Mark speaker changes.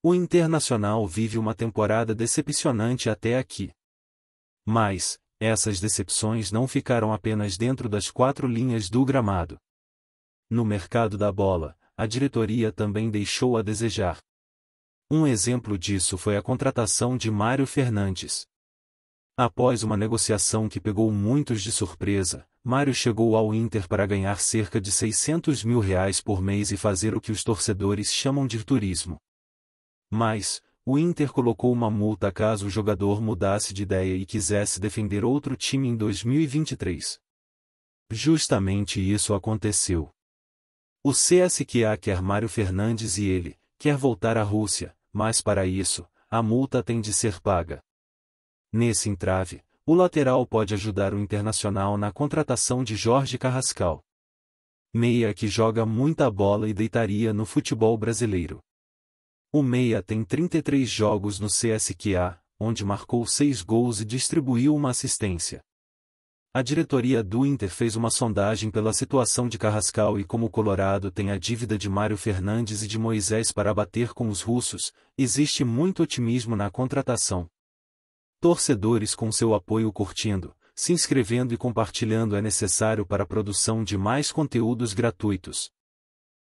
Speaker 1: O Internacional vive uma temporada decepcionante até aqui. Mas, essas decepções não ficaram apenas dentro das quatro linhas do gramado. No mercado da bola, a diretoria também deixou a desejar. Um exemplo disso foi a contratação de Mário Fernandes. Após uma negociação que pegou muitos de surpresa, Mário chegou ao Inter para ganhar cerca de 600 mil reais por mês e fazer o que os torcedores chamam de turismo. Mas, o Inter colocou uma multa caso o jogador mudasse de ideia e quisesse defender outro time em 2023. Justamente isso aconteceu. O CSQA quer Mário Fernandes e ele, quer voltar à Rússia, mas para isso, a multa tem de ser paga. Nesse entrave, o lateral pode ajudar o Internacional na contratação de Jorge Carrascal. Meia que joga muita bola e deitaria no futebol brasileiro. O Meia tem 33 jogos no CSQA, onde marcou 6 gols e distribuiu uma assistência. A diretoria do Inter fez uma sondagem pela situação de Carrascal e como o Colorado tem a dívida de Mário Fernandes e de Moisés para bater com os russos, existe muito otimismo na contratação. Torcedores com seu apoio curtindo, se inscrevendo e compartilhando é necessário para a produção de mais conteúdos gratuitos.